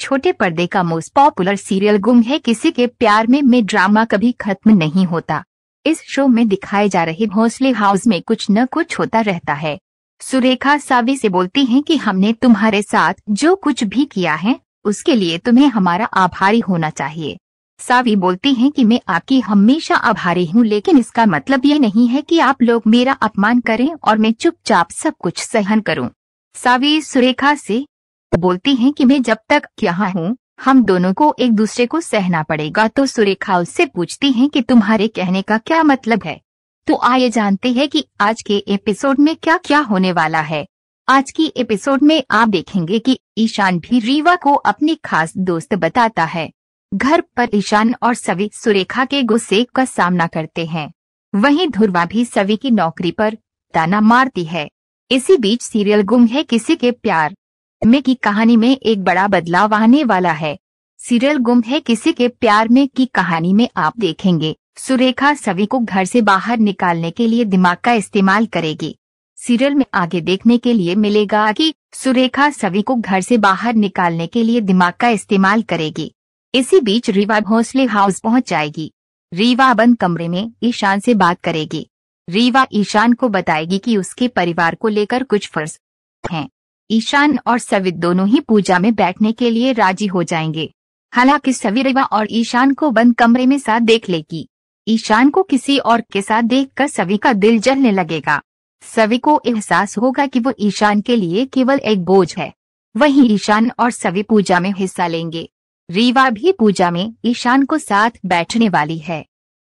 छोटे पर्दे का मोस्ट पॉपुलर सीरियल गुम है किसी के प्यार में में ड्रामा कभी खत्म नहीं होता इस शो में दिखाए जा रहे भोसले हाउस में कुछ न कुछ होता रहता है सुरेखा सावी से बोलती हैं कि हमने तुम्हारे साथ जो कुछ भी किया है उसके लिए तुम्हें हमारा आभारी होना चाहिए सावी बोलती हैं कि मैं आपकी हमेशा आभारी हूँ लेकिन इसका मतलब ये नहीं है कि आप लोग मेरा अपमान करें और मैं चुपचाप सब कुछ सहन करूं। सावी सुरेखा से तो बोलती हैं कि मैं जब तक यहाँ हूँ हम दोनों को एक दूसरे को सहना पड़ेगा तो सुरेखा उससे पूछती हैं कि तुम्हारे कहने का क्या मतलब है तो आइए जानते हैं कि आज के एपिसोड में क्या क्या होने वाला है आज की एपिसोड में आप देखेंगे कि ईशान भी रीवा को अपनी खास दोस्त बताता है घर पर ईशान और सवि सुरेखा के गुस्से का सामना करते हैं वहीं ध्रुवा भी सवि की नौकरी पर ताना मारती है इसी बीच सीरियल गुम है किसी के प्यार में की कहानी में एक बड़ा बदलाव आने वाला है सीरियल गुम है किसी के प्यार में की कहानी में आप देखेंगे सुरेखा सभी को घर से बाहर निकालने के लिए दिमाग का इस्तेमाल करेगी सीरियल में आगे देखने के लिए मिलेगा कि सुरेखा सभी को घर से बाहर निकालने के लिए दिमाग का इस्तेमाल करेगी इसी बीच रीवा भोसले हाउस पहुंच जाएगी रीवा बंद कमरे में ईशान से बात करेगी रीवा ईशान को बताएगी कि उसके परिवार को लेकर कुछ फर्ज हैं ईशान और सवित दोनों ही पूजा में बैठने के लिए राजी हो जाएंगे हालांकि सविरवा और ईशान को बंद कमरे में साथ देख लेगी ईशान को किसी और के साथ देखकर सवि का दिल जलने लगेगा सवि को एहसास होगा कि वो ईशान के लिए केवल एक बोझ है वहीं ईशान और सवि पूजा में हिस्सा लेंगे रीवा भी पूजा में ईशान को साथ बैठने वाली है